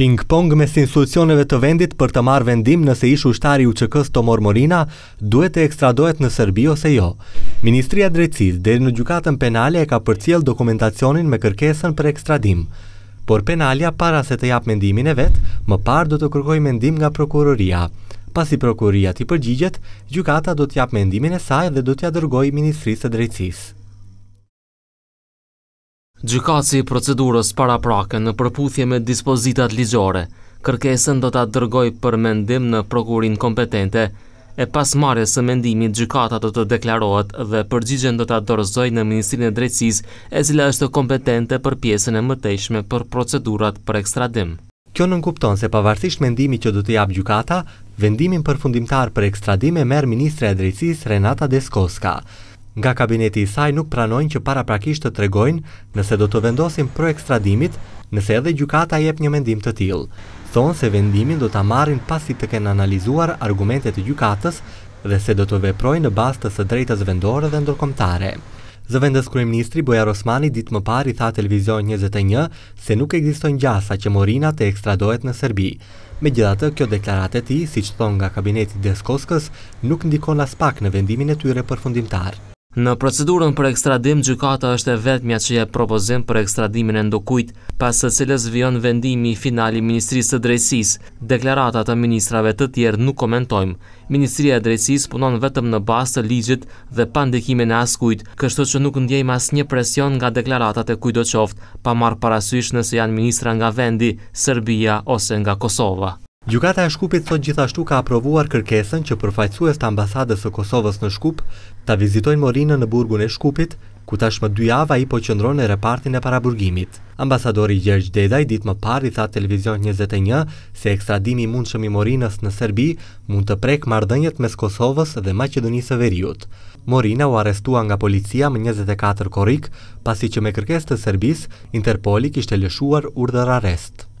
Ping-pong mes institucioneve të vendit për të marrë vendim nëse ish ushtari u qëkës të mormorina duhet të ekstradohet në Serbi ose jo. Ministria Drecis, deri në gjukatën penale, e ka përcjel dokumentacionin me kërkesën për ekstradim. Por penalia, para se të japë mendimin e vetë, më parë do të kërkoj mendim nga prokuroria. Pasi prokuroria ti përgjigjet, gjukata do të japë mendimin e saj dhe do të dërgoj Ministrisë Drecisë. Gjukaci i procedurës para prake në përputhje me dispozitat ligjore, kërkesën do të atërgoj për mendim në prokurin kompetente, e pas mare së mendimit gjukata do të deklarohet dhe përgjigjen do të atërzoj në Ministrinë e Drejtsis e zila është kompetente për pjesën e mëtejshme për procedurat për ekstradim. Kjo nënkupton se pavarësisht mendimi që do të jabë gjukata, vendimin për fundimtar për ekstradime merë Ministre e Drejtsis Renata Deskoska. Nga kabineti i saj nuk pranojnë që para prakisht të tregojnë nëse do të vendosin për ekstradimit nëse edhe gjukata jep një mendim të tilë. Thonë se vendimin do të amarin pasi të kenë analizuar argumentet e gjukatas dhe se do të veprojnë në bastës të drejtës vendore dhe ndorkomtare. Zëvendës Krujë Ministri Bojar Osmani dit më par i tha televizion 21 se nuk egzistojnë gjasa që Morina të ekstradojt në Serbi. Me gjithatë, kjo deklarate ti, si që thonë nga kabineti Deskoskës, nuk ndikon las pak në vendimin e tyre përfundimtarë. Në procedurën për ekstradim, gjykata është e vetëmja që je propozim për ekstradimin e ndokujt, pasë të cilës vion vendimi i finali Ministrisë të Drejsis. Deklaratat të ministrave të tjerë nuk komentojmë. Ministria e Drejsis punon vetëm në basë të ligjit dhe pandekimin e askujt, kështu që nuk ndjejmë mas një presion nga deklaratat e kujdoqoft, pa marë parasysh nëse janë ministra nga vendi, Serbia ose nga Kosova. Gjukata e Shkupit sot gjithashtu ka aprovuar kërkesën që përfajtësues të ambasadës së Kosovës në Shkup të vizitojnë Morinë në burgun e Shkupit, ku tashmë dy java i po qëndronë e repartin e paraburgimit. Ambasadori Gjergj Deda i ditë më parë i tha televizion 21 se ekstradimi mund shëmi Morinës në Serbi mund të prek mardënjët mes Kosovës dhe Macedonisë e Veriut. Morina u arestua nga policia më 24 korik, pasi që me kërkes të Serbis, Interpoli kishte lëshuar urdhër arrestë.